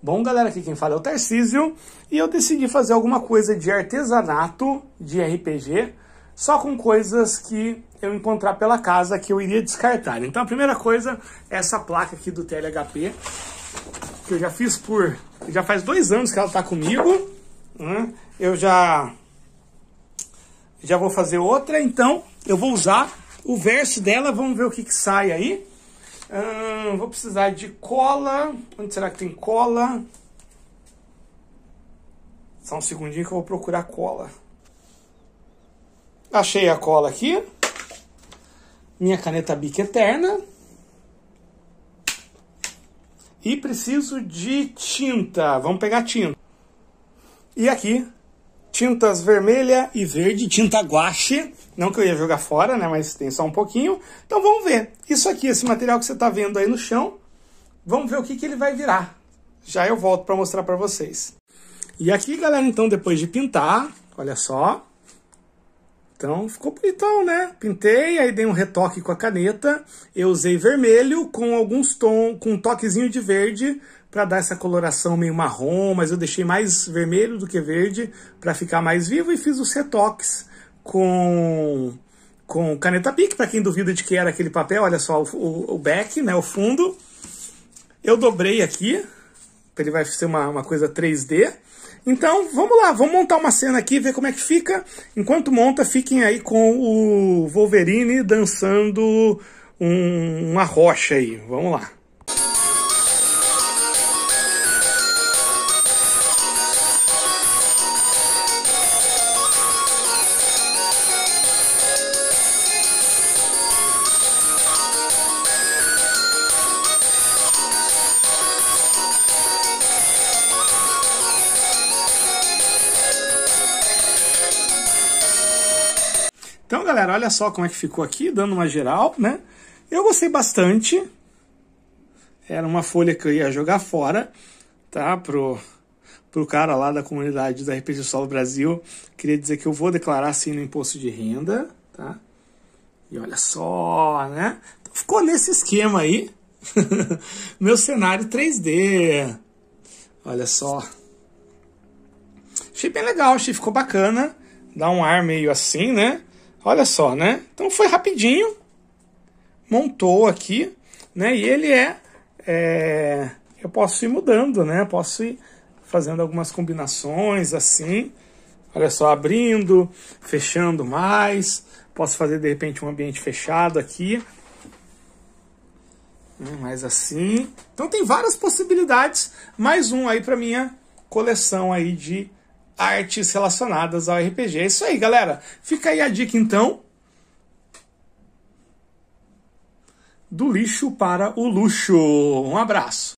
Bom, galera, aqui quem fala é o Tarcísio e eu decidi fazer alguma coisa de artesanato de RPG, só com coisas que eu encontrar pela casa que eu iria descartar. Então a primeira coisa é essa placa aqui do TLHP, que eu já fiz por... já faz dois anos que ela está comigo, né? eu já... já vou fazer outra, então eu vou usar o verso dela, vamos ver o que, que sai aí. Hum, vou precisar de cola. Onde será que tem cola? Só um segundinho que eu vou procurar cola. Achei a cola aqui. Minha caneta Bic Eterna. E preciso de tinta. Vamos pegar tinta. E aqui tintas vermelha e verde, tinta guache. Não que eu ia jogar fora, né? Mas tem só um pouquinho. Então vamos ver. Isso aqui, esse material que você está vendo aí no chão, vamos ver o que, que ele vai virar. Já eu volto para mostrar para vocês. E aqui, galera, então, depois de pintar, olha só, então ficou bonitão, né? Pintei, aí dei um retoque com a caneta. Eu usei vermelho com alguns tons, com um toquezinho de verde para dar essa coloração meio marrom, mas eu deixei mais vermelho do que verde para ficar mais vivo e fiz os retoques com com caneta pique, para quem duvida de que era aquele papel, olha só o, o, o back, né, o fundo. Eu dobrei aqui, ele vai ser uma, uma coisa 3D. Então, vamos lá, vamos montar uma cena aqui, ver como é que fica. Enquanto monta, fiquem aí com o Wolverine dançando um, uma rocha aí. Vamos lá. Então, galera, olha só como é que ficou aqui, dando uma geral, né? Eu gostei bastante. Era uma folha que eu ia jogar fora, tá? Pro, pro cara lá da comunidade da RPG Solo Brasil. Queria dizer que eu vou declarar sim no imposto de renda, tá? E olha só, né? Então, ficou nesse esquema aí. Meu cenário 3D. Olha só. Achei bem legal, achei ficou bacana. Dá um ar meio assim, né? Olha só, né? Então foi rapidinho, montou aqui, né? E ele é, é eu posso ir mudando, né? posso ir fazendo algumas combinações assim. Olha só, abrindo, fechando mais. Posso fazer de repente um ambiente fechado aqui. Né? Mais assim. Então tem várias possibilidades. Mais um aí para minha coleção aí de artes relacionadas ao RPG. É isso aí, galera. Fica aí a dica então. Do lixo para o luxo. Um abraço.